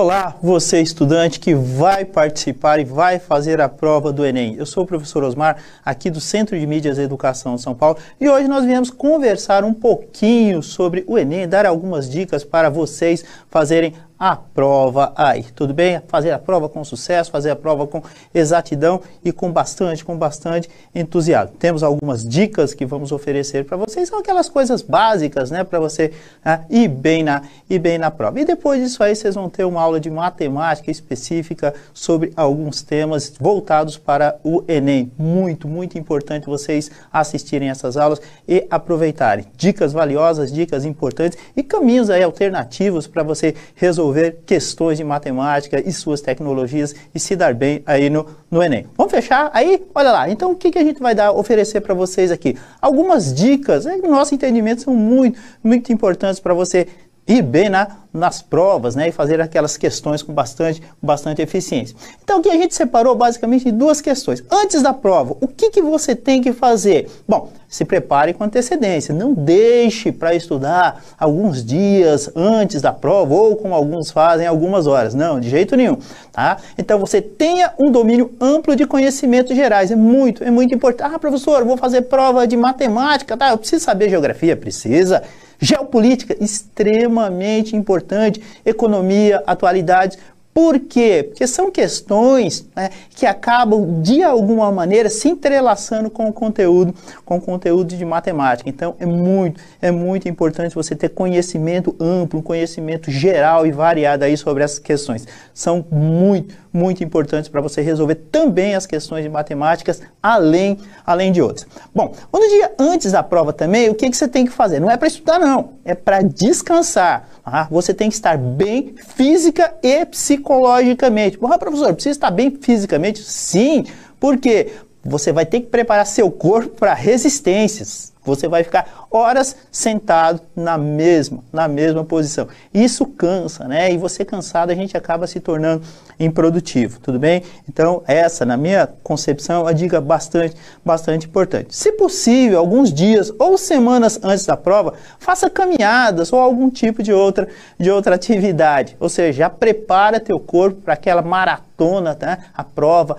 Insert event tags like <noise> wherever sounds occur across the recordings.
Olá, você estudante que vai participar e vai fazer a prova do Enem. Eu sou o professor Osmar, aqui do Centro de Mídias e Educação de São Paulo, e hoje nós viemos conversar um pouquinho sobre o Enem, dar algumas dicas para vocês fazerem a prova aí. Tudo bem? Fazer a prova com sucesso, fazer a prova com exatidão e com bastante, com bastante entusiasmo. Temos algumas dicas que vamos oferecer para vocês, são aquelas coisas básicas, né, para você né, ir, bem na, ir bem na prova. E depois disso aí vocês vão ter uma aula de matemática específica sobre alguns temas voltados para o Enem. Muito, muito importante vocês assistirem essas aulas e aproveitarem. Dicas valiosas, dicas importantes e caminhos aí alternativos para você resolver resolver questões de matemática e suas tecnologias e se dar bem aí no, no Enem. Vamos fechar aí? Olha lá, então o que, que a gente vai dar, oferecer para vocês aqui? Algumas dicas, né, nosso entendimento, são muito, muito importantes para você ir bem na, nas provas né, e fazer aquelas questões com bastante, bastante eficiência. Então aqui a gente separou basicamente em duas questões. Antes da prova, o que, que você tem que fazer? Bom, se prepare com antecedência, não deixe para estudar alguns dias antes da prova ou como alguns fazem algumas horas, não, de jeito nenhum, tá? Então você tenha um domínio amplo de conhecimentos gerais, é muito, é muito importante. Ah, professor, vou fazer prova de matemática, tá? Eu preciso saber geografia, precisa. Geopolítica, extremamente importante. Economia, atualidades. Por quê? Porque são questões né, que acabam, de alguma maneira, se entrelaçando com o conteúdo, com o conteúdo de matemática. Então, é muito, é muito importante você ter conhecimento amplo, conhecimento geral e variado aí sobre essas questões. São muito, muito importantes para você resolver também as questões de matemáticas, além, além de outras. Bom, no dia antes da prova também, o que, é que você tem que fazer? Não é para estudar, não, é para descansar. Ah, você tem que estar bem física e psicologicamente. Porra, professor, precisa estar bem fisicamente? Sim. Por quê? Você vai ter que preparar seu corpo para resistências. Você vai ficar horas sentado na mesma, na mesma posição. Isso cansa, né? E você cansado, a gente acaba se tornando improdutivo, tudo bem? Então, essa, na minha concepção, é a dica bastante, bastante importante. Se possível, alguns dias ou semanas antes da prova, faça caminhadas ou algum tipo de outra, de outra atividade. Ou seja, já prepara teu corpo para aquela maratona, né? A prova,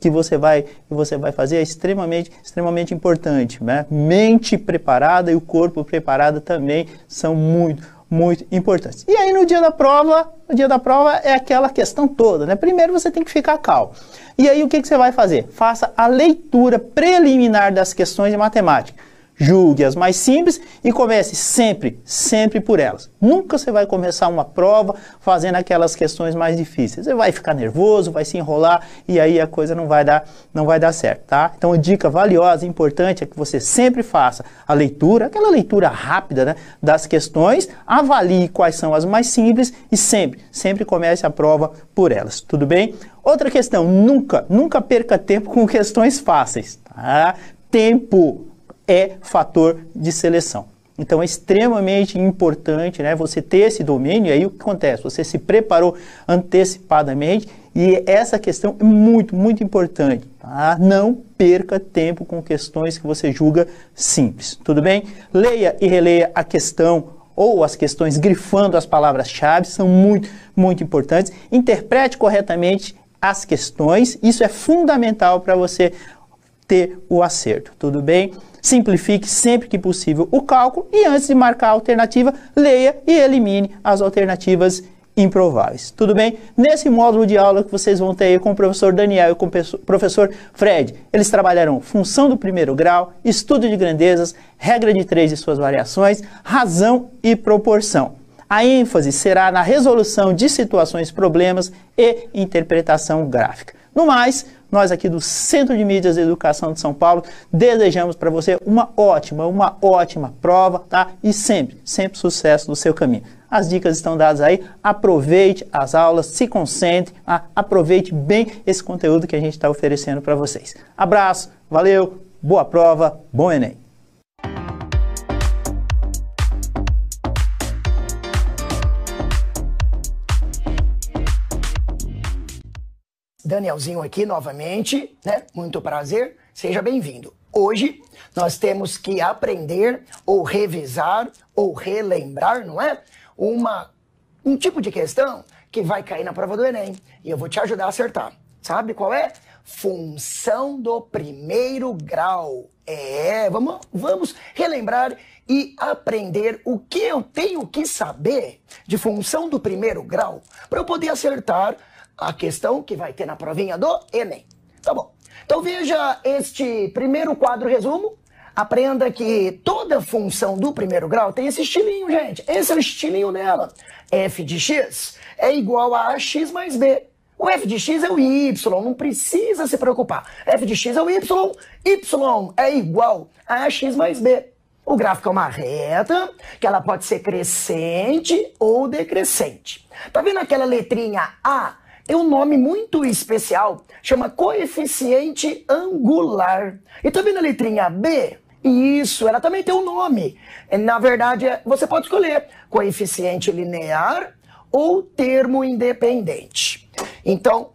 que você vai que você vai fazer é extremamente extremamente importante, né? Mente preparada e o corpo preparado também são muito muito importantes. E aí no dia da prova, no dia da prova é aquela questão toda, né? Primeiro você tem que ficar calmo. E aí o que, que você vai fazer? Faça a leitura preliminar das questões de matemática Julgue as mais simples e comece sempre, sempre por elas. Nunca você vai começar uma prova fazendo aquelas questões mais difíceis. Você vai ficar nervoso, vai se enrolar e aí a coisa não vai dar, não vai dar certo, tá? Então, a dica valiosa e importante é que você sempre faça a leitura, aquela leitura rápida, né, das questões, avalie quais são as mais simples e sempre, sempre comece a prova por elas. Tudo bem? Outra questão, nunca, nunca perca tempo com questões fáceis, tá? Tempo é fator de seleção. Então é extremamente importante né, você ter esse domínio, e aí o que acontece? Você se preparou antecipadamente e essa questão é muito, muito importante. Tá? Não perca tempo com questões que você julga simples, tudo bem? Leia e releia a questão ou as questões grifando as palavras-chave, são muito, muito importantes. Interprete corretamente as questões, isso é fundamental para você ter o acerto, tudo bem? Simplifique sempre que possível o cálculo e antes de marcar a alternativa, leia e elimine as alternativas improváveis. Tudo bem? Nesse módulo de aula que vocês vão ter aí com o professor Daniel e com o professor Fred, eles trabalharão função do primeiro grau, estudo de grandezas, regra de três e suas variações, razão e proporção. A ênfase será na resolução de situações, problemas e interpretação gráfica. No mais, nós aqui do Centro de Mídias e Educação de São Paulo desejamos para você uma ótima, uma ótima prova, tá? E sempre, sempre sucesso no seu caminho. As dicas estão dadas aí. Aproveite as aulas, se concentre, tá? aproveite bem esse conteúdo que a gente está oferecendo para vocês. Abraço, valeu, boa prova, bom Enem! Danielzinho aqui novamente, né? Muito prazer, seja bem-vindo. Hoje nós temos que aprender ou revisar ou relembrar, não é? Uma, um tipo de questão que vai cair na prova do Enem e eu vou te ajudar a acertar. Sabe qual é? Função do primeiro grau. É, vamos, vamos relembrar e aprender o que eu tenho que saber de função do primeiro grau para eu poder acertar a questão que vai ter na provinha do Enem. Tá bom. Então veja este primeiro quadro resumo. Aprenda que toda função do primeiro grau tem esse estilinho, gente. Esse é o estilinho dela. f de x é igual a x mais b. O f de x é o y, não precisa se preocupar. f de x é o y, y é igual a x mais b. O gráfico é uma reta, que ela pode ser crescente ou decrescente. Tá vendo aquela letrinha A tem um nome muito especial, chama coeficiente angular. E também tá na letrinha B, isso, ela também tem um nome. É, na verdade, é, você pode escolher coeficiente linear ou termo independente. Então,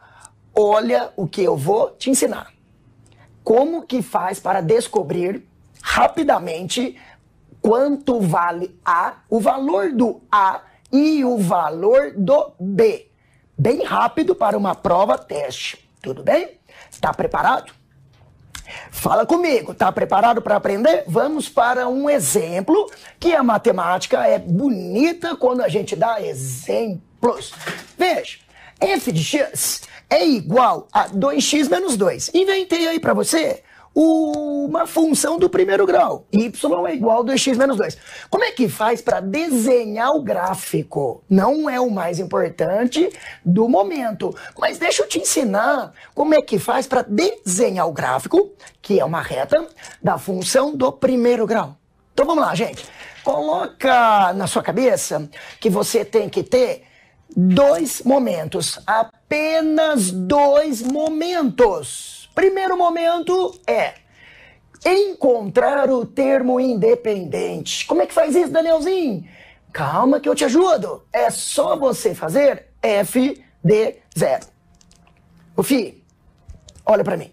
olha o que eu vou te ensinar. Como que faz para descobrir rapidamente quanto vale A, o valor do A e o valor do B bem rápido para uma prova teste. Tudo bem? Está preparado? Fala comigo, está preparado para aprender? Vamos para um exemplo que a matemática é bonita quando a gente dá exemplos. Veja, f de x é igual a 2x menos 2. Inventei aí para você uma função do primeiro grau. Y é igual a 2x menos 2. Como é que faz para desenhar o gráfico? Não é o mais importante do momento. Mas deixa eu te ensinar como é que faz para desenhar o gráfico, que é uma reta, da função do primeiro grau. Então vamos lá, gente. Coloca na sua cabeça que você tem que ter dois momentos. Apenas dois momentos Primeiro momento é encontrar o termo independente. Como é que faz isso, Danielzinho? Calma que eu te ajudo. É só você fazer FD0. O fi, olha para mim.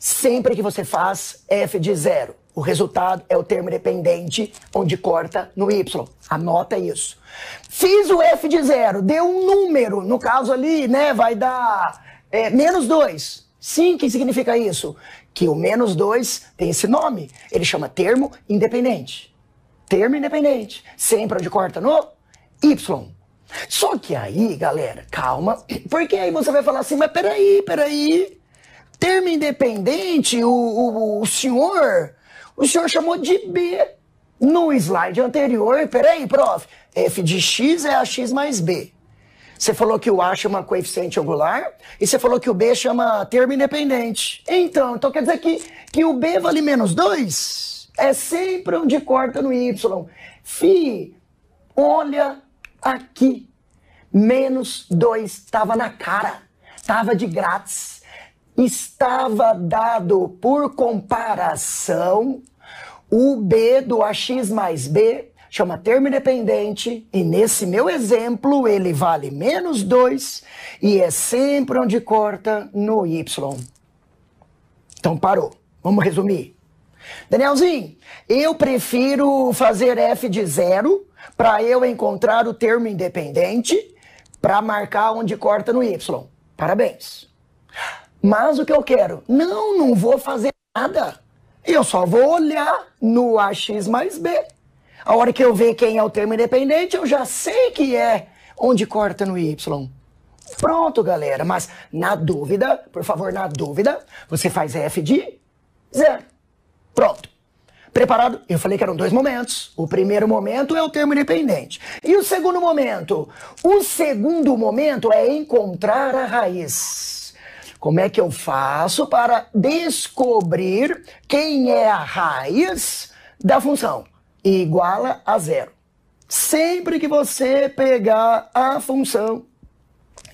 Sempre que você faz F de zero, o resultado é o termo independente onde corta no Y. Anota isso. Fiz o F de zero, deu um número, no caso ali, né, vai dar é, menos 2. Sim, que significa isso? Que o menos 2 tem esse nome. Ele chama termo independente. Termo independente. Sempre onde corta no Y. Só que aí, galera, calma, porque aí você vai falar assim, mas peraí, peraí. Termo independente, o, o, o senhor, o senhor chamou de B no slide anterior. Peraí, prof, f de x é ax mais b. Você falou que o A chama coeficiente angular e você falou que o B chama termo independente. Então, então quer dizer que, que o B vale menos 2? É sempre onde corta no Y. Fi, olha aqui. Menos 2 estava na cara, estava de grátis. Estava dado por comparação o B do AX mais B chama termo independente, e nesse meu exemplo ele vale menos 2 e é sempre onde corta no y. Então parou. Vamos resumir. Danielzinho, eu prefiro fazer f de zero para eu encontrar o termo independente para marcar onde corta no y. Parabéns. Mas o que eu quero? Não, não vou fazer nada. Eu só vou olhar no ax mais b a hora que eu ver quem é o termo independente, eu já sei que é onde corta no Y. Pronto, galera. Mas na dúvida, por favor, na dúvida, você faz F de zero. Pronto. Preparado? Eu falei que eram dois momentos. O primeiro momento é o termo independente. E o segundo momento? O segundo momento é encontrar a raiz. Como é que eu faço para descobrir quem é a raiz da função? iguala a zero. Sempre que você pegar a função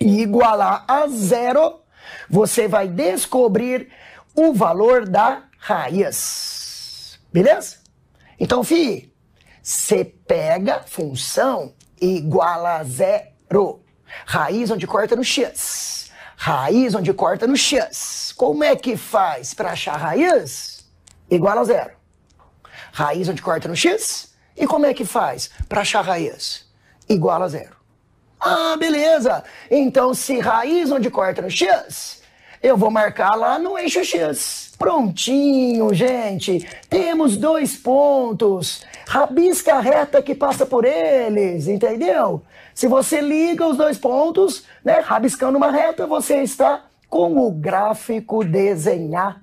e igualar a zero, você vai descobrir o valor da raiz. Beleza? Então, Fih, você pega função e iguala a zero. Raiz onde corta no x. Raiz onde corta no x. Como é que faz para achar raiz? Igual a zero. Raiz onde corta no x. E como é que faz para achar raiz? Igual a zero. Ah, beleza. Então, se raiz onde corta no x, eu vou marcar lá no eixo x. Prontinho, gente. Temos dois pontos. Rabisca a reta que passa por eles, entendeu? Se você liga os dois pontos, né, rabiscando uma reta, você está com o gráfico desenhado.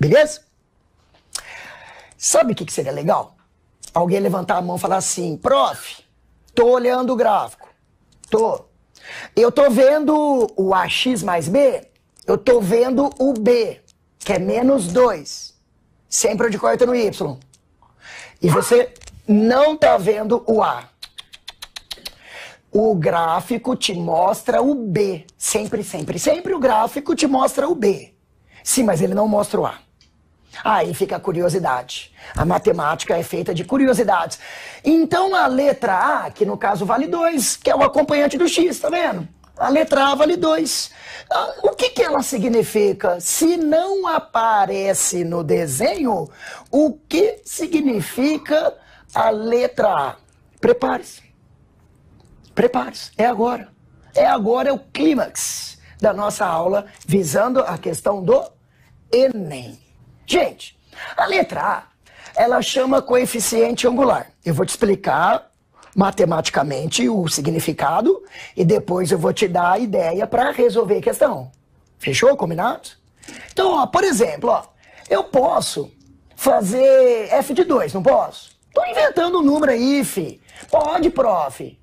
Beleza? Sabe o que, que seria legal? Alguém levantar a mão e falar assim, prof, tô olhando o gráfico. Tô. Eu tô vendo o AX mais B, eu tô vendo o B, que é menos 2. Sempre de corta no Y. E você não tá vendo o A. O gráfico te mostra o B. Sempre, sempre, sempre o gráfico te mostra o B. Sim, mas ele não mostra o A. Aí fica a curiosidade. A matemática é feita de curiosidades. Então a letra A, que no caso vale 2, que é o acompanhante do X, tá vendo? A letra A vale 2. Ah, o que, que ela significa? Se não aparece no desenho, o que significa a letra A? Prepare-se. Prepare-se. É agora. É agora é o clímax da nossa aula visando a questão do Enem. Gente, a letra A, ela chama coeficiente angular. Eu vou te explicar matematicamente o significado e depois eu vou te dar a ideia para resolver a questão. Fechou? Combinado? Então, ó, por exemplo, ó, eu posso fazer f de 2, não posso? Tô inventando um número aí, fi. Pode, prof.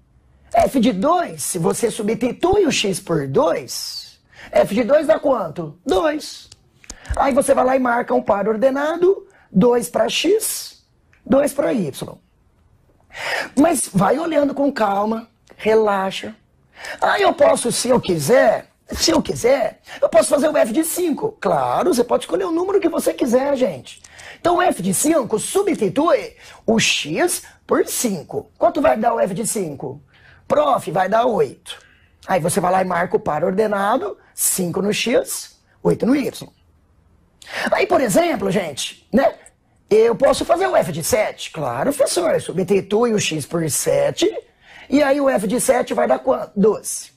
f de 2, se você substitui o x por 2, f de 2 dá quanto? 2. Aí você vai lá e marca um par ordenado, 2 para X, 2 para Y. Mas vai olhando com calma, relaxa. Aí eu posso, se eu quiser, se eu quiser, eu posso fazer o F de 5. Claro, você pode escolher o número que você quiser, gente. Então o F de 5 substitui o X por 5. Quanto vai dar o F de 5? Prof, vai dar 8. Aí você vai lá e marca o par ordenado, 5 no X, 8 no Y. Aí, por exemplo, gente, né? Eu posso fazer o f de 7? Claro, professor. Eu o x por 7. E aí o f de 7 vai dar quanto? 12.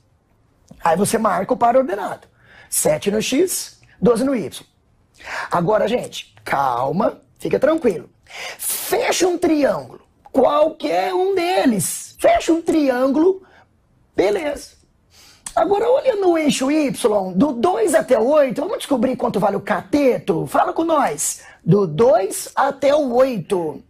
Aí você marca o par ordenado. 7 no x, 12 no y. Agora, gente, calma, fica tranquilo. Fecha um triângulo. Qualquer um deles. Fecha um triângulo. Beleza. Agora, olha no eixo Y, do 2 até o 8, vamos descobrir quanto vale o cateto? Fala com nós. Do 2 até o 8.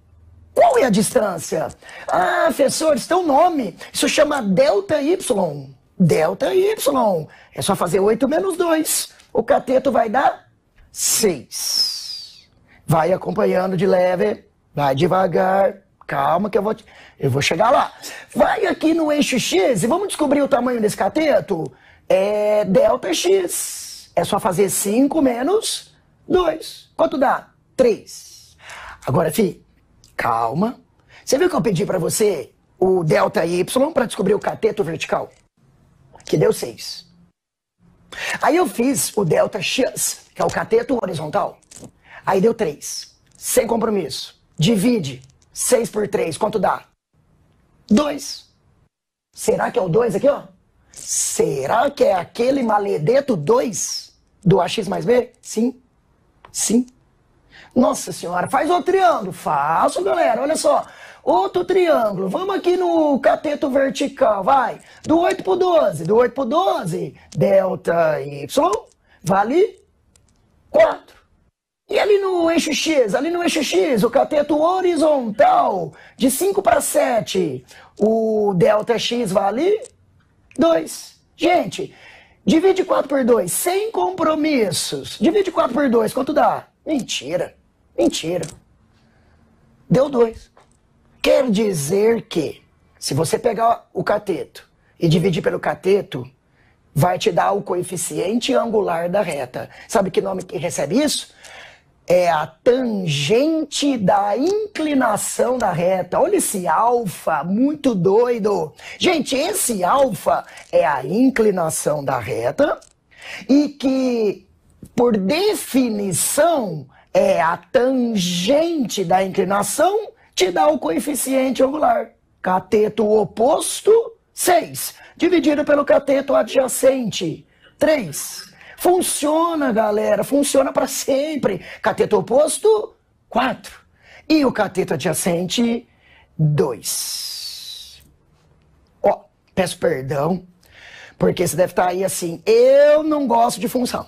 Qual é a distância? Ah, professores, tem um nome. Isso chama delta Y. Delta Y. É só fazer 8 menos 2. O cateto vai dar 6. Vai acompanhando de leve, vai devagar calma que eu vou, te... eu vou chegar lá. Vai aqui no eixo X e vamos descobrir o tamanho desse cateto? É delta X. É só fazer 5 menos 2. Quanto dá? 3. Agora, fi, calma. Você viu que eu pedi para você o delta Y para descobrir o cateto vertical? Que deu 6. Aí eu fiz o delta X, que é o cateto horizontal. Aí deu 3. Sem compromisso. Divide 6 por 3, quanto dá? 2. Será que é o 2 aqui, ó? Será que é aquele maledeto 2 do AX mais B? Sim. Sim. Nossa senhora, faz outro triângulo. Faço, galera, olha só. Outro triângulo. Vamos aqui no cateto vertical, vai. Do 8 pro 12, do 8 pro 12, delta y vale 4. E ali no eixo X, ali no eixo X, o cateto horizontal de 5 para 7, o delta X vale 2. Gente, divide 4 por 2, sem compromissos. Divide 4 por 2, quanto dá? Mentira, mentira. Deu 2. Quer dizer que, se você pegar o cateto e dividir pelo cateto, vai te dar o coeficiente angular da reta. Sabe que nome que recebe isso? é a tangente da inclinação da reta. Olha esse alfa, muito doido. Gente, esse alfa é a inclinação da reta e que, por definição, é a tangente da inclinação te dá o coeficiente angular. Cateto oposto, 6. Dividido pelo cateto adjacente, 3. Funciona, galera, funciona para sempre. Cateto oposto, 4. E o cateto adjacente, 2. Ó, peço perdão, porque você deve estar tá aí assim, eu não gosto de função.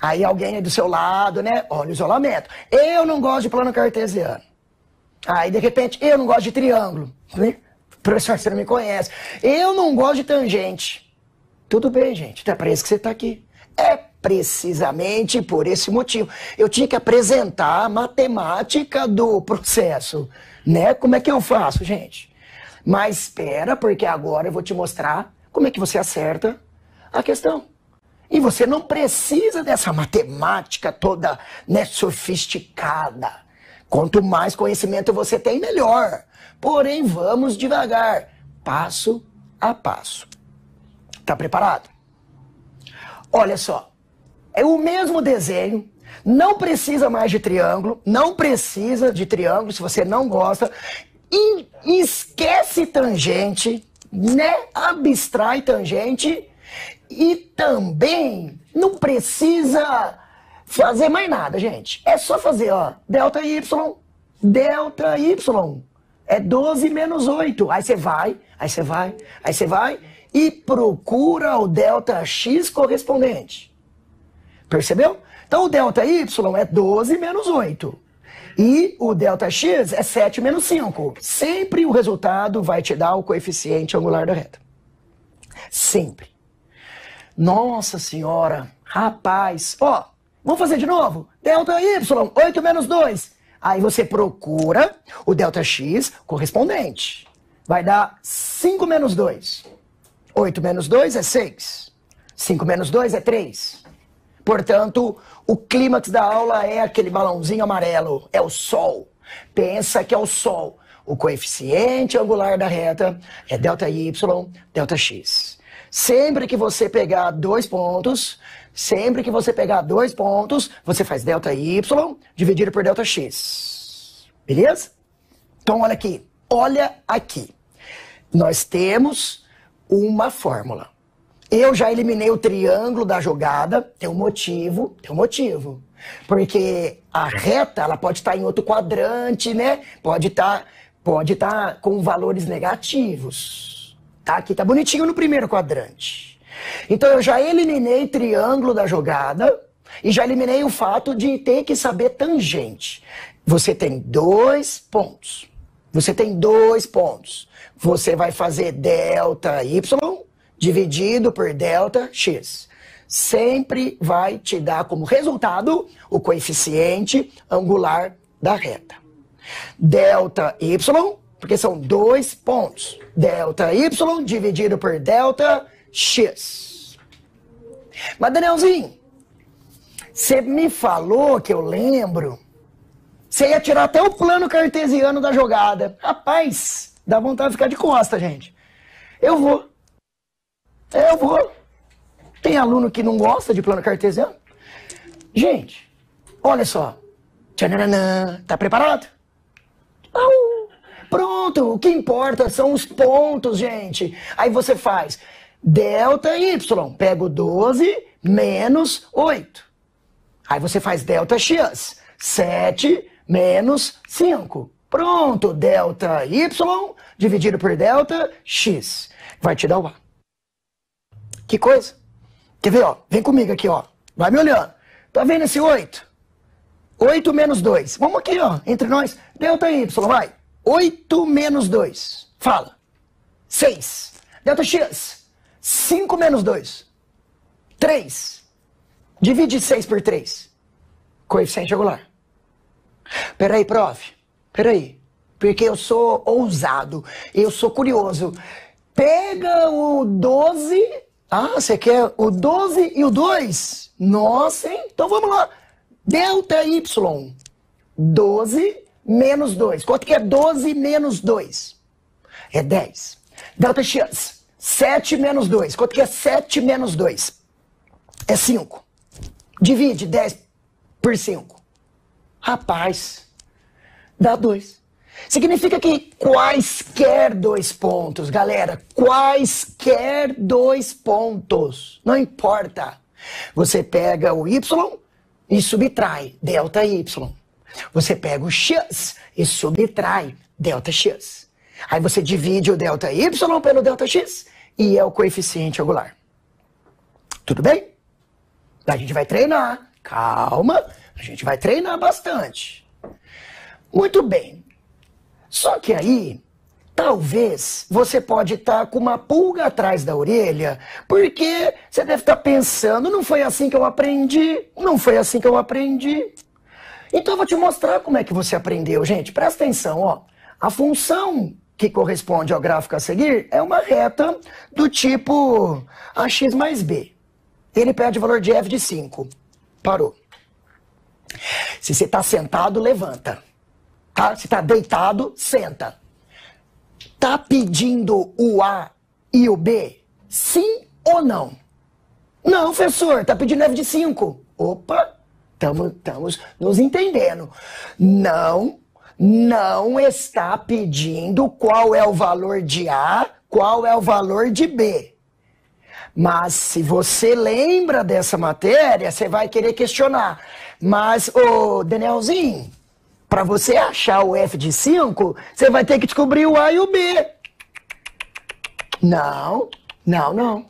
Aí alguém aí do seu lado, né? Olha o isolamento. Eu não gosto de plano cartesiano. Aí, de repente, eu não gosto de triângulo. Né? Professor, você não me conhece. Eu não gosto de tangente. Tudo bem, gente. Tá Até isso que você está aqui. É precisamente por esse motivo. Eu tinha que apresentar a matemática do processo, né? Como é que eu faço, gente? Mas espera, porque agora eu vou te mostrar como é que você acerta a questão. E você não precisa dessa matemática toda né, sofisticada. Quanto mais conhecimento você tem, melhor. Porém, vamos devagar, passo a passo. Tá preparado? Olha só, é o mesmo desenho, não precisa mais de triângulo, não precisa de triângulo se você não gosta. E esquece tangente, né? Abstrai tangente e também não precisa fazer mais nada, gente. É só fazer, ó, delta Y, delta Y. É 12 menos 8. Aí você vai, aí você vai, aí você vai, e procura o delta x correspondente. Percebeu? Então o delta y é 12 menos 8. E o delta x é 7 menos 5. Sempre o resultado vai te dar o coeficiente angular da reta. Sempre. Nossa senhora, rapaz. Ó, vamos fazer de novo? Delta y, 8 menos 2. Aí você procura o delta x correspondente. Vai dar 5 menos 2. 8 menos 2 é 6. 5 menos 2 é 3. Portanto, o clímax da aula é aquele balãozinho amarelo, é o sol. Pensa que é o sol. O coeficiente angular da reta é delta y, delta x. Sempre que você pegar dois pontos, sempre que você pegar dois pontos, você faz delta y dividido por delta x. Beleza? Então olha aqui, olha aqui. Nós temos uma fórmula. Eu já eliminei o triângulo da jogada, tem um motivo, tem um motivo. Porque a reta, ela pode estar tá em outro quadrante, né? Pode estar tá, pode estar tá com valores negativos. Tá aqui tá bonitinho no primeiro quadrante. Então eu já eliminei triângulo da jogada e já eliminei o fato de ter que saber tangente. Você tem dois pontos. Você tem dois pontos. Você vai fazer delta Y dividido por delta X. Sempre vai te dar como resultado o coeficiente angular da reta. Delta Y, porque são dois pontos. Delta Y dividido por delta X. Mas, Danielzinho, você me falou que eu lembro você ia tirar até o plano cartesiano da jogada. Rapaz, dá vontade de ficar de costa, gente. Eu vou. Eu vou. Tem aluno que não gosta de plano cartesiano? Gente, olha só. Tchananã, tá preparado? Au. Pronto, o que importa são os pontos, gente. Aí você faz delta y, pego 12 menos 8. Aí você faz delta x, 7 menos 5. Pronto, delta y dividido por delta x. Vai te dar o a. Que coisa? Quer ver, ó? Vem comigo aqui, ó. Vai me olhando. Tá vendo esse 8? 8 menos 2. Vamos aqui, ó, entre nós. Delta y, vai. 8 menos 2. Fala. 6. Delta x. 5 menos 2. 3. Divide 6 por 3. Coeficiente angular. Peraí, prof, peraí. Porque eu sou ousado, eu sou curioso. Pega o 12. Ah, você quer o 12 e o 2? Nossa, hein? Então vamos lá. Delta Y. 12 menos 2. Quanto que é 12 menos 2? É 10. Delta X. 7 menos 2. Quanto que é 7 menos 2? É 5. Divide 10 por 5. Rapaz, dá dois. Significa que quaisquer dois pontos, galera, quaisquer dois pontos, não importa. Você pega o y e subtrai delta y. Você pega o x e subtrai delta x. Aí você divide o delta y pelo delta x e é o coeficiente angular. Tudo bem? A gente vai treinar. Calma. A gente vai treinar bastante. Muito bem. Só que aí, talvez você pode estar tá com uma pulga atrás da orelha, porque você deve estar tá pensando, não foi assim que eu aprendi, não foi assim que eu aprendi. Então eu vou te mostrar como é que você aprendeu, gente. Presta atenção, ó. A função que corresponde ao gráfico a seguir é uma reta do tipo ax mais b. Ele pede o valor de f de 5. Parou. Se você está sentado, levanta. Tá? Se está deitado, senta. Tá pedindo o A e o B? Sim ou não? Não, professor, tá pedindo F de 5. Opa, estamos nos entendendo. Não, não está pedindo qual é o valor de A, qual é o valor de B. Mas se você lembra dessa matéria, você vai querer questionar. Mas, ô Danielzinho, para você achar o F de 5, você vai ter que descobrir o A e o B. Não, não, não.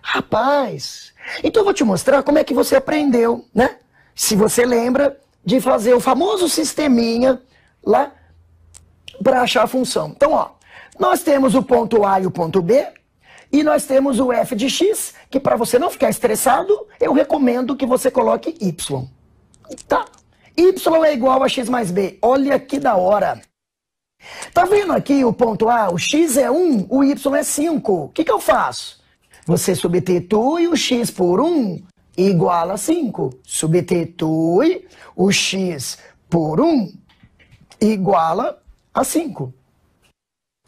Rapaz, então eu vou te mostrar como é que você aprendeu, né? Se você lembra de fazer o famoso sisteminha lá para achar a função. Então, ó, nós temos o ponto A e o ponto B, e nós temos o f de x, que para você não ficar estressado, eu recomendo que você coloque y. Tá. Y é igual a x mais b. Olha que da hora. Tá vendo aqui o ponto A? O x é 1, o y é 5. O que, que eu faço? Você substitui o x por 1 igual a 5. Substitui o x por 1 igual a 5.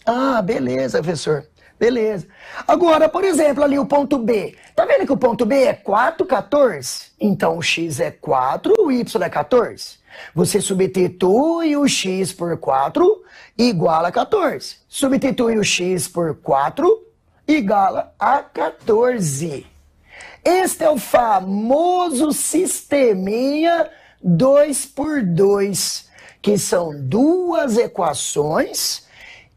Ah, beleza, professor. Beleza. Agora, por exemplo, ali o ponto B. Tá vendo que o ponto B é 4, 14? Então o x é 4, o y é 14. Você substitui o x por 4, igual a 14. Substitui o x por 4, igual a 14. Este é o famoso sisteminha 2 por 2, que são duas equações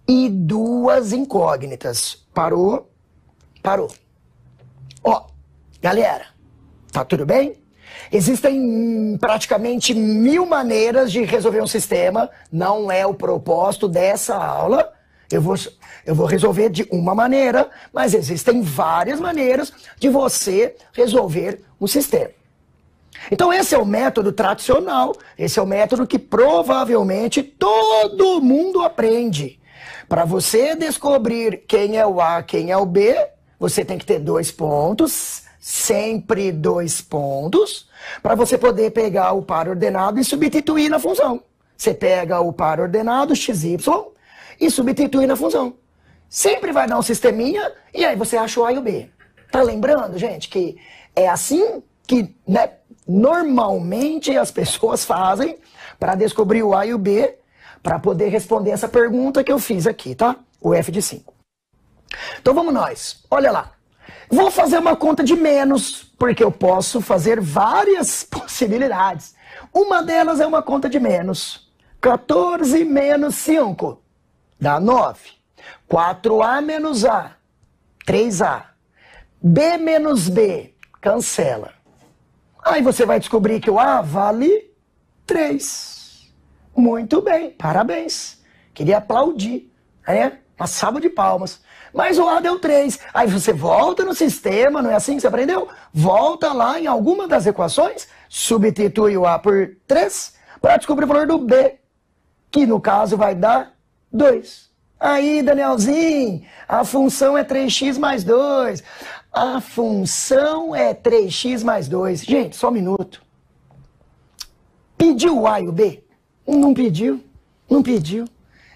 e duas incógnitas. Parou? Parou. Ó, galera, tá tudo bem? Existem praticamente mil maneiras de resolver um sistema, não é o propósito dessa aula. Eu vou, eu vou resolver de uma maneira, mas existem várias maneiras de você resolver um sistema. Então, esse é o método tradicional, esse é o método que provavelmente todo mundo aprende. Para você descobrir quem é o A, quem é o B, você tem que ter dois pontos, sempre dois pontos, para você poder pegar o par ordenado e substituir na função. Você pega o par ordenado XY e substitui na função. Sempre vai dar um sisteminha e aí você acha o A e o B. Tá lembrando, gente, que é assim que né, normalmente as pessoas fazem para descobrir o A e o B para poder responder essa pergunta que eu fiz aqui, tá? O f de 5. Então vamos nós. Olha lá. Vou fazer uma conta de menos, porque eu posso fazer várias <laughs> possibilidades. Uma delas é uma conta de menos. 14 menos 5 dá 9. 4A menos A, 3A. B menos B, cancela. Aí você vai descobrir que o A vale 3. Muito bem, parabéns. Queria aplaudir, né? Uma salva de palmas. Mas o A deu 3. Aí você volta no sistema, não é assim que você aprendeu? Volta lá em alguma das equações, substitui o A por 3 para descobrir o valor do B, que no caso vai dar 2. Aí, Danielzinho, a função é 3x mais 2. A função é 3x mais 2. Gente, só um minuto. Pediu o A e o B? Não pediu, não pediu.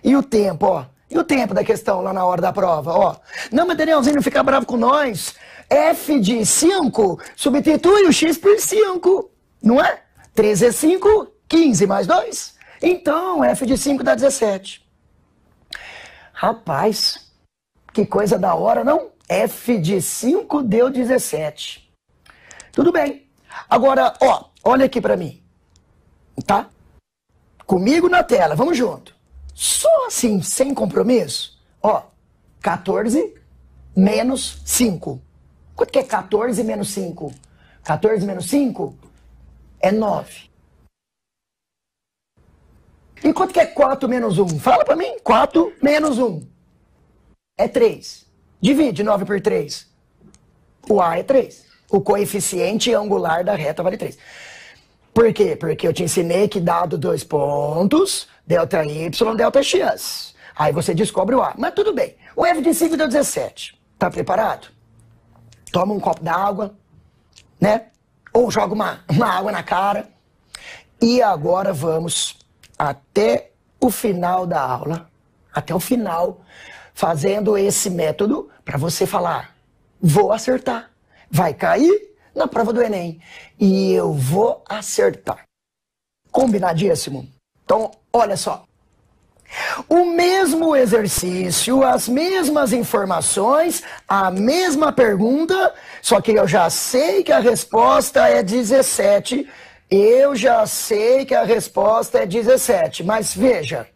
E o tempo, ó. E o tempo da questão lá na hora da prova, ó. Não, mas Danielzinho, não fica bravo com nós. F de 5, substitui o X por 5, não é? 13 é 5, 15 mais 2. Então, F de 5 dá 17. Rapaz, que coisa da hora, não? F de 5 deu 17. Tudo bem. Agora, ó, olha aqui para mim, tá? Comigo na tela, vamos junto. Só assim, sem compromisso. Ó, 14 menos 5. Quanto que é 14 menos 5? 14 menos 5 é 9. E quanto que é 4 menos 1? Fala pra mim. 4 menos 1 é 3. Divide 9 por 3. O A é 3. O coeficiente angular da reta vale 3. Por quê? Porque eu te ensinei que dado dois pontos, delta y, delta x. Aí você descobre o A. Mas tudo bem. O F de 5 deu 17. Tá preparado? Toma um copo d'água, né? Ou joga uma, uma água na cara. E agora vamos até o final da aula, até o final, fazendo esse método para você falar: vou acertar. Vai cair? na prova do Enem. E eu vou acertar. Combinadíssimo? Então, olha só. O mesmo exercício, as mesmas informações, a mesma pergunta, só que eu já sei que a resposta é 17. Eu já sei que a resposta é 17, mas veja.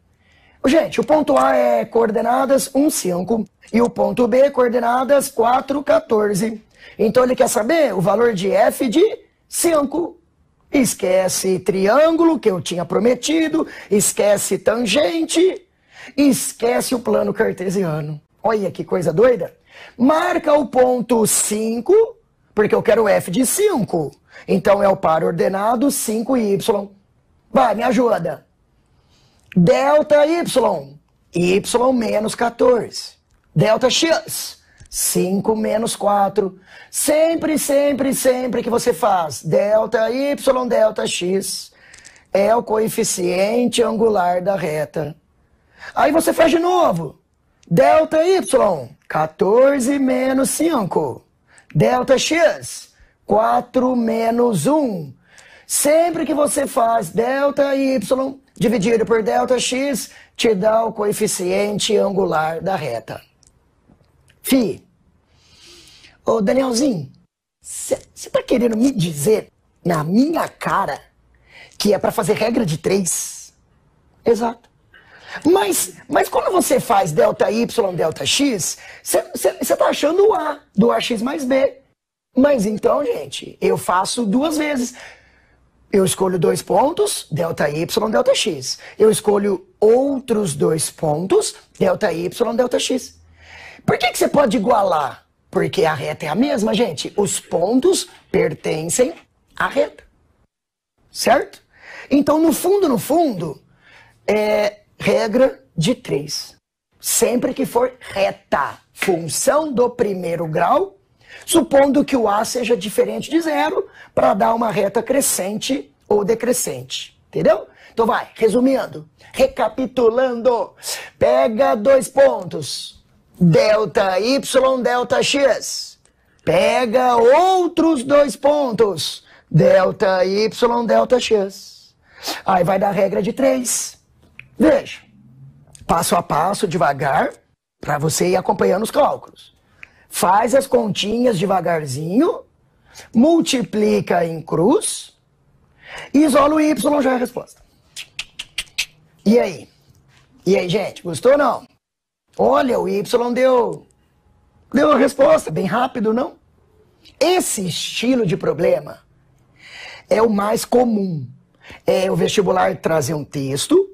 Gente, o ponto A é coordenadas 1, 5 e o ponto B coordenadas 4, 14. Então ele quer saber o valor de f de 5. Esquece triângulo que eu tinha prometido, esquece tangente, esquece o plano cartesiano. Olha que coisa doida. Marca o ponto 5, porque eu quero f de 5. Então é o par ordenado 5y. Vai, me ajuda. Delta y, y menos 14. Delta x, 5 menos 4. Sempre, sempre, sempre que você faz delta y, delta x é o coeficiente angular da reta. Aí você faz de novo. Delta y, 14 menos 5. Delta x, 4 menos 1. Sempre que você faz delta y dividido por delta x, te dá o coeficiente angular da reta. Fi, ô Danielzinho, você tá querendo me dizer na minha cara que é para fazer regra de três? Exato. Mas, mas quando você faz delta Y, delta X, você tá achando o A, do AX mais B. Mas então, gente, eu faço duas vezes. Eu escolho dois pontos, delta y, delta x. Eu escolho outros dois pontos, delta y, delta x. Por que, que você pode igualar? Porque a reta é a mesma, gente. Os pontos pertencem à reta. Certo? Então, no fundo, no fundo, é regra de três. Sempre que for reta, função do primeiro grau, supondo que o A seja diferente de zero, para dar uma reta crescente ou decrescente. Entendeu? Então vai, resumindo, recapitulando, pega dois pontos, delta y, delta x. Pega outros dois pontos, delta y, delta x. Aí vai dar regra de três. Veja, passo a passo, devagar, para você ir acompanhando os cálculos. Faz as continhas devagarzinho, multiplica em cruz, isola o y, já é a resposta. E aí? E aí, gente, gostou ou não? Olha, o Y deu, deu a resposta, bem rápido, não? Esse estilo de problema é o mais comum. É o vestibular trazer um texto,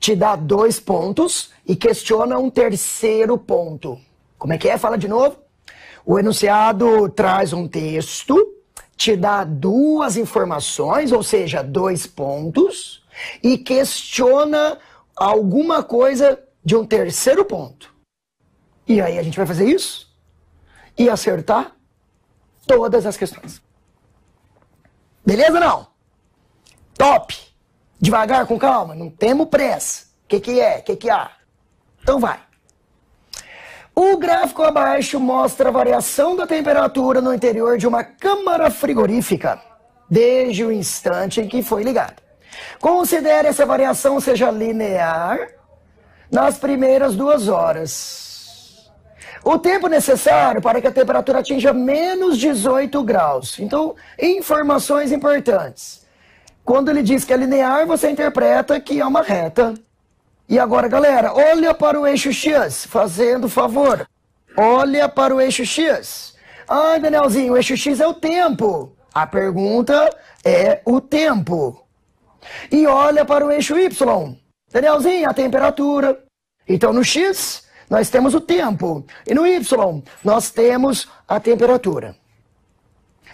te dá dois pontos e questiona um terceiro ponto. Como é que é? Fala de novo. O enunciado traz um texto, te dá duas informações, ou seja, dois pontos, e questiona alguma coisa de um terceiro ponto. E aí a gente vai fazer isso e acertar todas as questões. Beleza não? Top! Devagar, com calma, não temos pressa. O que, que é? O que, que há? Então vai. O gráfico abaixo mostra a variação da temperatura no interior de uma câmara frigorífica desde o instante em que foi ligada. Considere essa variação seja linear nas primeiras duas horas. O tempo necessário para que a temperatura atinja menos 18 graus. Então, informações importantes. Quando ele diz que é linear, você interpreta que é uma reta. E agora, galera, olha para o eixo X, fazendo favor. Olha para o eixo X. Ai, Danielzinho, o eixo X é o tempo. A pergunta é o tempo. E olha para o eixo Y. Danielzinho, a temperatura. Então no X nós temos o tempo e no Y nós temos a temperatura.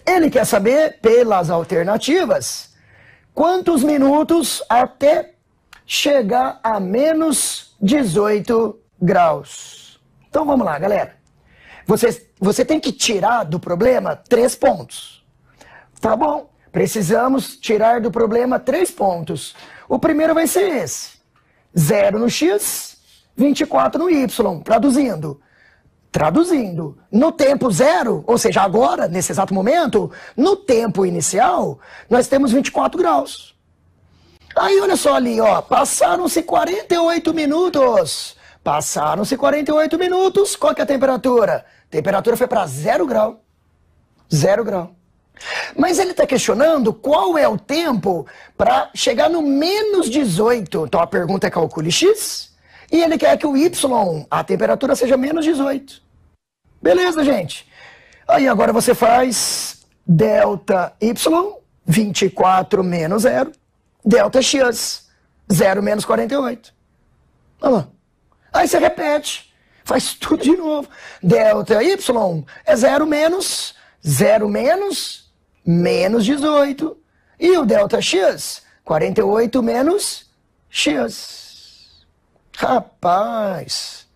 Ele quer saber, pelas alternativas, quantos minutos até chegar a menos 18 graus. Então vamos lá, galera. Você, você tem que tirar do problema três pontos. Tá bom? Precisamos tirar do problema três pontos. O primeiro vai ser esse. 0 no X, 24 no Y, traduzindo. Traduzindo, no tempo zero, ou seja, agora, nesse exato momento, no tempo inicial, nós temos 24 graus. Aí olha só ali, ó, passaram-se 48 minutos. Passaram-se 48 minutos, qual que é a temperatura? A temperatura foi para zero grau. Zero grau. Mas ele está questionando qual é o tempo para chegar no menos 18. Então a pergunta é calcule x e ele quer que o y, a temperatura, seja menos 18. Beleza, gente? Aí agora você faz delta y, 24 menos 0, delta x, 0 menos 48. Olha lá. Aí você repete, faz tudo de novo. Delta y é 0 menos, 0 menos menos 18. E o delta x, 48 menos x. Rapaz!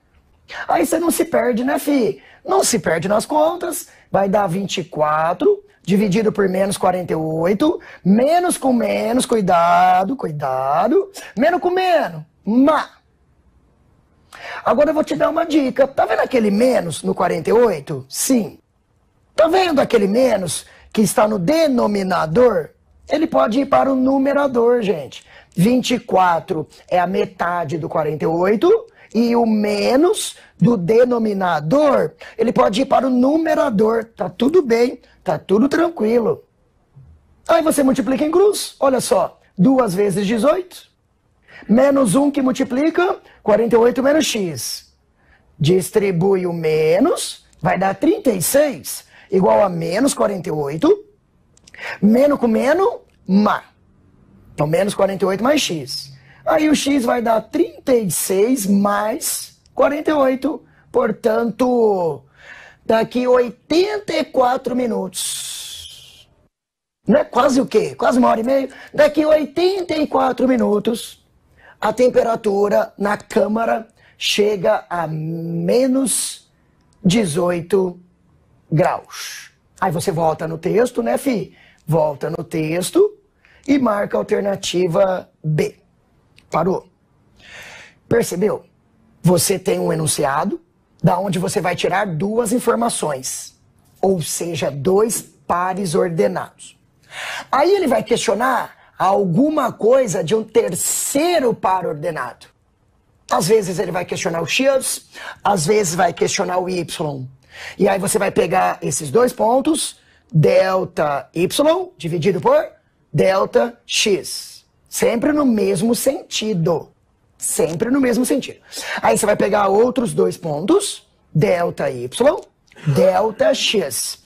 Aí você não se perde, né, fi? Não se perde nas contas, vai dar 24 dividido por menos 48, menos com menos, cuidado, cuidado, menos com menos, má. Agora eu vou te dar uma dica. Tá vendo aquele menos no 48? Sim. Tá vendo aquele menos que está no denominador, ele pode ir para o numerador, gente. 24 é a metade do 48 e o menos do denominador, ele pode ir para o numerador. Tá tudo bem, tá tudo tranquilo. Aí você multiplica em cruz. Olha só, 2 vezes 18 menos 1 que multiplica 48 menos x. Distribui o menos, vai dar 36 igual a menos 48, menos com menos, má. Então, menos 48 mais x. Aí o x vai dar 36 mais 48. Portanto, daqui 84 minutos. Não é quase o quê? Quase uma hora e meia? Daqui 84 minutos, a temperatura na câmara chega a menos 18 graus graus. Aí você volta no texto, né, Fi? Volta no texto e marca a alternativa B. Parou. Percebeu? Você tem um enunciado, da onde você vai tirar duas informações, ou seja, dois pares ordenados. Aí ele vai questionar alguma coisa de um terceiro par ordenado. Às vezes ele vai questionar o X, às vezes vai questionar o Y. E aí você vai pegar esses dois pontos, delta y dividido por delta x. Sempre no mesmo sentido. Sempre no mesmo sentido. Aí você vai pegar outros dois pontos, delta y, delta x.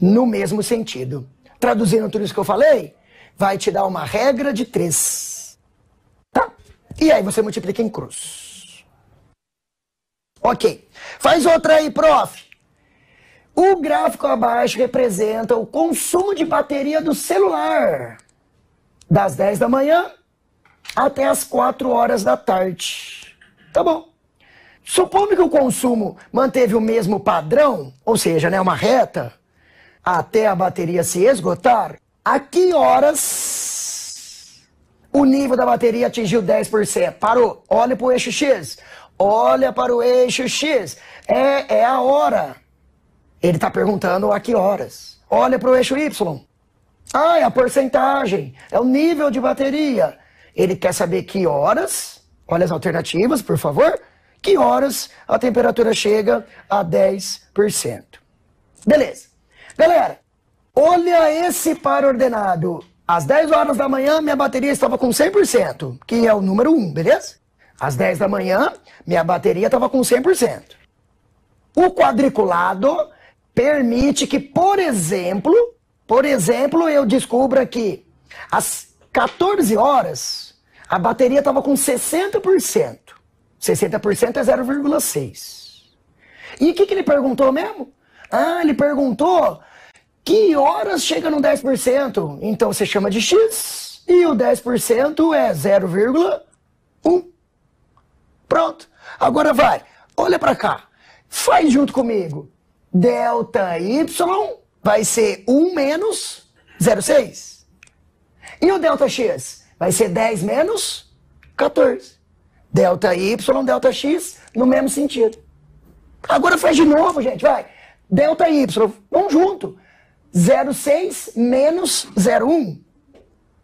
No mesmo sentido. Traduzindo tudo isso que eu falei, vai te dar uma regra de 3. Tá? E aí você multiplica em cruz. Ok. Faz outra aí, prof. O gráfico abaixo representa o consumo de bateria do celular das 10 da manhã até as 4 horas da tarde. Tá bom. Supondo que o consumo manteve o mesmo padrão, ou seja, né, uma reta, até a bateria se esgotar, a que horas o nível da bateria atingiu 10%? Parou. Olha para o eixo X. Olha para o eixo X. É, é a hora. Ele está perguntando a que horas. Olha para o eixo Y. Ah, é a porcentagem, é o nível de bateria. Ele quer saber que horas, olha as alternativas, por favor, que horas a temperatura chega a 10%. Beleza. Galera, olha esse par ordenado. Às 10 horas da manhã, minha bateria estava com 100%, que é o número 1, beleza? Às 10 da manhã, minha bateria estava com 100%. O quadriculado permite que, por exemplo, por exemplo, eu descubra que às 14 horas a bateria estava com 60%. 60% é 0,6. E o que, que ele perguntou mesmo? Ah, ele perguntou que horas chega no 10%. Então você chama de X e o 10% é 0,1. Pronto. Agora vai, olha para cá. Faz junto comigo delta y vai ser 1 menos 0,6. E o delta x vai ser 10 menos 14. Delta y, delta x, no mesmo sentido. Agora faz de novo, gente, vai. Delta y, vamos junto. 0,6 menos 0,1.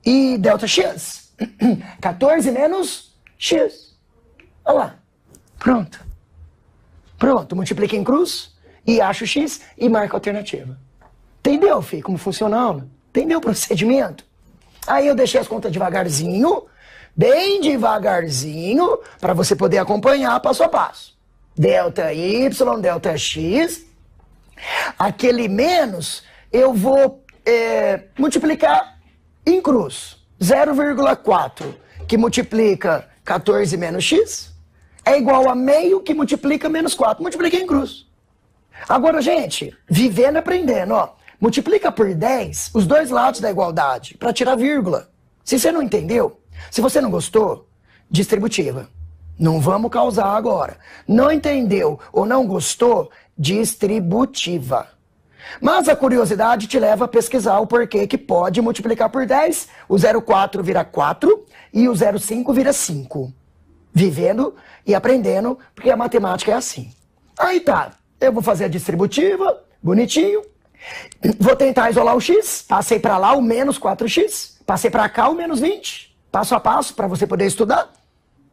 E delta x, 14 <clears throat> menos x. Olha lá. Pronto. Pronto, multiplica em cruz e acha o X e marca a alternativa. Entendeu, filho, como funciona? Entendeu o procedimento? Aí eu deixei as contas devagarzinho, bem devagarzinho, para você poder acompanhar passo a passo. Delta Y, delta X. Aquele menos eu vou é, multiplicar em cruz. 0,4 que multiplica 14 menos x é igual a meio que multiplica menos 4. Multiplica em cruz. Agora, gente, vivendo e aprendendo, ó. Multiplica por 10 os dois lados da igualdade para tirar vírgula. Se você não entendeu, se você não gostou, distributiva. Não vamos causar agora. Não entendeu ou não gostou, distributiva. Mas a curiosidade te leva a pesquisar o porquê que pode multiplicar por 10, o 04 vira 4 e o 05 vira 5. Vivendo e aprendendo, porque a matemática é assim. Aí tá, eu vou fazer a distributiva, bonitinho. Vou tentar isolar o x, passei para lá o menos 4x, passei para cá o menos 20, passo a passo para você poder estudar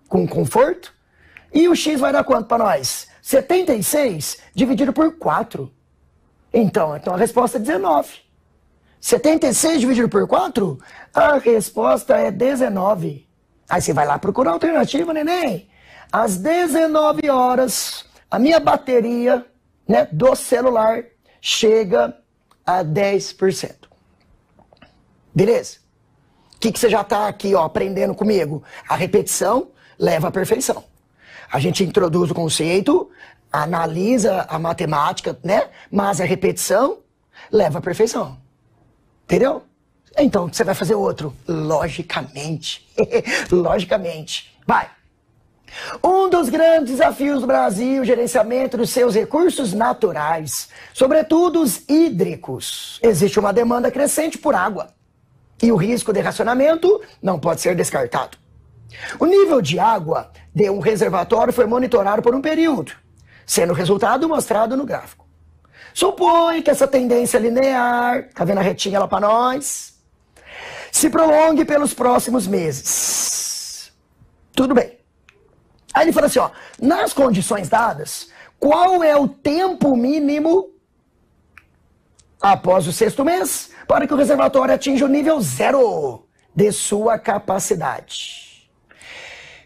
com conforto. E o x vai dar quanto para nós? 76 dividido por 4. Então, então a resposta é 19. 76 dividido por 4, a resposta é 19. Aí você vai lá procurar a alternativa, neném. Às 19 horas, a minha bateria né, do celular chega a 10%. Beleza? O que, que você já está aqui ó, aprendendo comigo? A repetição leva à perfeição. A gente introduz o conceito, analisa a matemática, né? Mas a repetição leva à perfeição. Entendeu? Então, você vai fazer outro. Logicamente. <laughs> Logicamente. Vai. Um dos grandes desafios do Brasil, o gerenciamento dos seus recursos naturais, sobretudo os hídricos. Existe uma demanda crescente por água e o risco de racionamento não pode ser descartado. O nível de água de um reservatório foi monitorado por um período, sendo o resultado mostrado no gráfico. Supõe que essa tendência linear, tá vendo a retinha lá para nós, se prolongue pelos próximos meses. Tudo bem ele fala assim, ó, nas condições dadas, qual é o tempo mínimo após o sexto mês para que o reservatório atinja o nível zero de sua capacidade?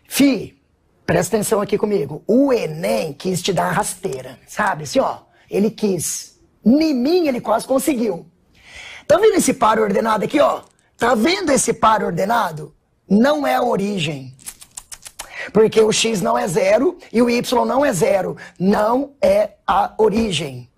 Fi, presta atenção aqui comigo. O Enem quis te dar a rasteira, sabe? Assim, ó, ele quis. nem mim ele quase conseguiu. Tá vendo esse par ordenado aqui, ó? Tá vendo esse par ordenado? Não é a origem. Porque o x não é zero e o y não é zero. Não é a origem.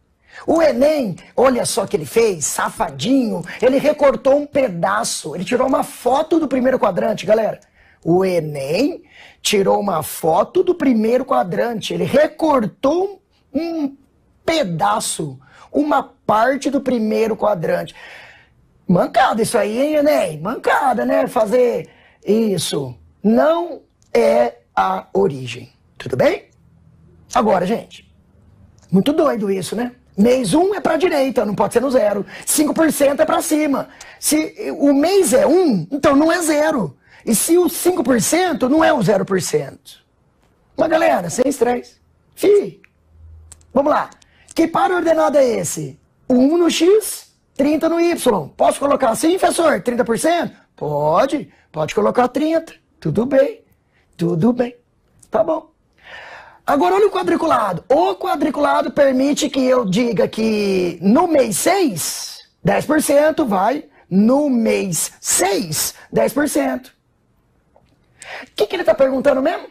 O Enem, olha só o que ele fez, safadinho, ele recortou um pedaço, ele tirou uma foto do primeiro quadrante, galera. O Enem tirou uma foto do primeiro quadrante, ele recortou um pedaço, uma parte do primeiro quadrante. Mancada isso aí, hein, Enem? Mancada, né? Fazer isso. Não é a origem. Tudo bem? Agora, gente, muito doido isso, né? Mês 1 um é para a direita, não pode ser no zero. 5% é para cima. Se o mês é 1, um, então não é zero. E se o 5% não é o 0%. Mas galera, sem estresse. Fi, vamos lá. Que par ordenado é esse? 1 um no X, 30 no Y. Posso colocar assim, professor? 30%? Pode, pode colocar 30. Tudo bem. Tudo bem. Tá bom. Agora olha o quadriculado. O quadriculado permite que eu diga que no mês 6, 10% vai. No mês 6, 10%. O que, que ele está perguntando mesmo?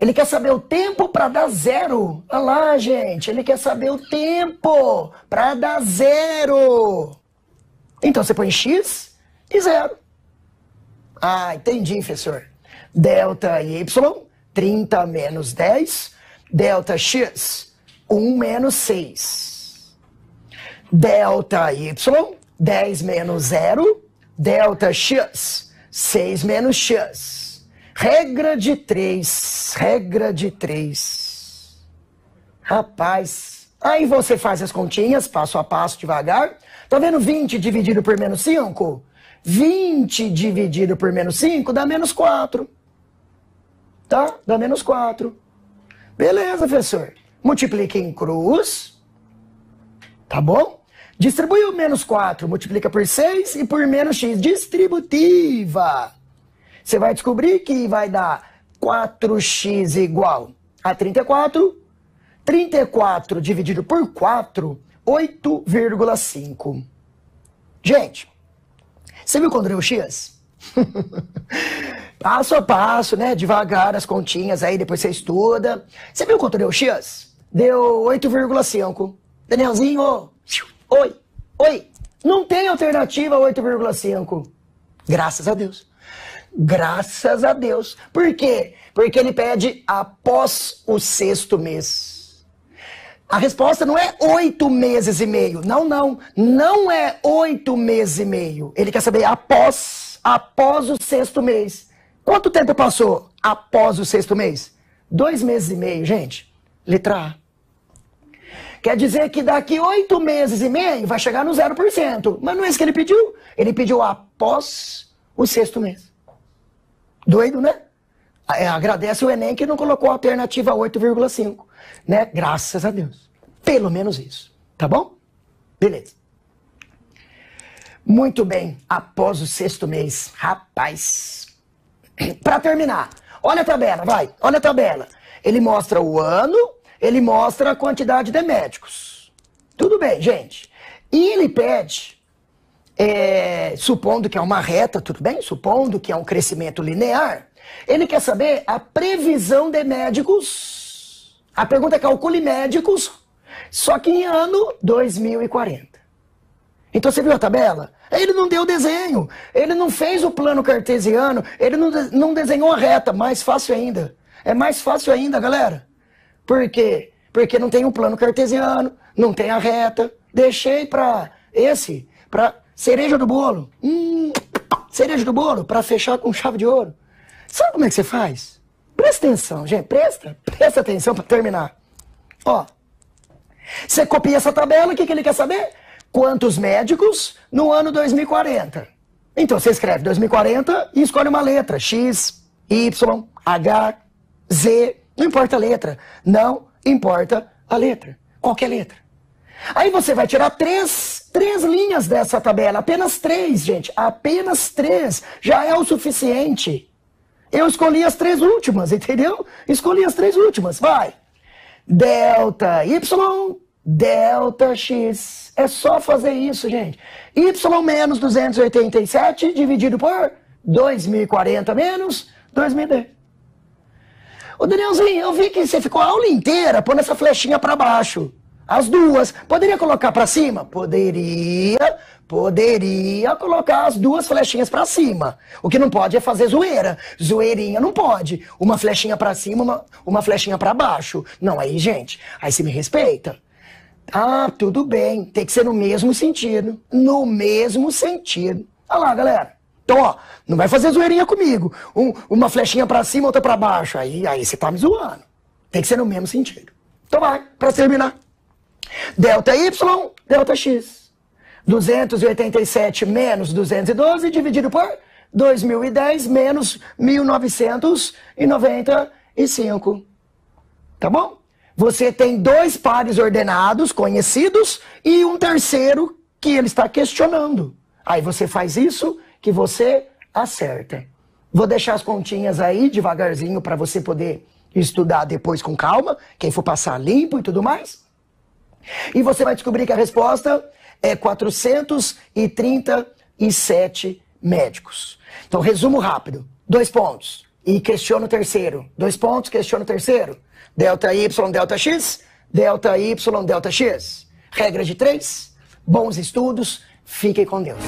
Ele quer saber o tempo para dar zero. Olha lá, gente. Ele quer saber o tempo para dar zero. Então você põe X e zero. Ah, entendi, professor. Delta Y, 30 menos 10. Delta X, 1 menos 6. Delta Y, 10 menos 0. Delta X, 6 menos X. Regra de 3. Regra de 3. Rapaz. Aí você faz as continhas, passo a passo, devagar. Tá vendo 20 dividido por menos 5? 20 dividido por menos 5 dá menos 4 tá? Dá menos 4. Beleza, professor. Multiplica em cruz, tá bom? Distribui o menos 4, multiplica por 6 e por menos x. Distributiva. Você vai descobrir que vai dar 4x igual a 34. 34 dividido por 4, 8,5. Gente, você viu quando deu o x? <laughs> passo a passo, né? Devagar as continhas aí, depois você estuda. Você viu quanto deu o X? Deu 8,5. Danielzinho, oi, oi. Não tem alternativa 8,5. Graças a Deus. Graças a Deus. Por quê? Porque ele pede após o sexto mês. A resposta não é oito meses e meio. Não, não. Não é oito meses e meio. Ele quer saber após, após o sexto mês. Quanto tempo passou após o sexto mês? Dois meses e meio, gente. Letra A. Quer dizer que daqui oito meses e meio vai chegar no 0%. Mas não é isso que ele pediu. Ele pediu após o sexto mês. Doido, né? É, agradece o Enem que não colocou a alternativa 8,5. Né? Graças a Deus. Pelo menos isso. Tá bom? Beleza. Muito bem. Após o sexto mês. Rapaz, <clears throat> Para terminar, olha a tabela, vai, olha a tabela. Ele mostra o ano, ele mostra a quantidade de médicos. Tudo bem, gente. E ele pede, é, supondo que é uma reta, tudo bem? Supondo que é um crescimento linear, ele quer saber a previsão de médicos. A pergunta é calcule médicos, só que em ano 2040. Então você viu a tabela? Ele não deu desenho, ele não fez o plano cartesiano, ele não, não desenhou a reta, mais fácil ainda. É mais fácil ainda, galera. Por quê? Porque não tem o um plano cartesiano, não tem a reta. Deixei para esse, para cereja do bolo. Hum, cereja do bolo, para fechar com chave de ouro. Sabe como é que você faz? Presta atenção, gente, presta, presta atenção para terminar. Ó, você copia essa tabela, o que, que ele quer saber? quantos médicos no ano 2040. Então você escreve 2040 e escolhe uma letra: X, Y, H, Z, não importa a letra. Não importa a letra. Qualquer letra. Aí você vai tirar três, três linhas dessa tabela. Apenas três, gente. Apenas três já é o suficiente. Eu escolhi as três últimas, entendeu? Escolhi as três últimas. Vai. Delta Y delta x. É só fazer isso, gente. Y menos 287 dividido por 2040 menos 2010. Ô Danielzinho, eu vi que você ficou a aula inteira pondo essa flechinha para baixo. As duas. Poderia colocar para cima? Poderia. Poderia colocar as duas flechinhas para cima. O que não pode é fazer zoeira. Zoeirinha não pode. Uma flechinha para cima, uma, uma flechinha para baixo. Não, aí, gente, aí se me respeita. Ah, tudo bem. Tem que ser no mesmo sentido. No mesmo sentido. Olha lá, galera. Então, ó, não vai fazer zoeirinha comigo. Um, uma flechinha para cima, outra para baixo. Aí, aí você tá me zoando. Tem que ser no mesmo sentido. Então vai, para terminar. Delta Y, delta X. 287 menos 212 dividido por 2010 menos 1995. Tá bom? Você tem dois pares ordenados, conhecidos, e um terceiro que ele está questionando. Aí você faz isso que você acerta. Vou deixar as continhas aí devagarzinho para você poder estudar depois com calma, quem for passar limpo e tudo mais. E você vai descobrir que a resposta é 437 médicos. Então, resumo rápido: dois pontos. E questiona o terceiro. Dois pontos, questiona o terceiro. Delta Y, delta X, delta Y, delta X. Regra de três, bons estudos, fiquem com Deus.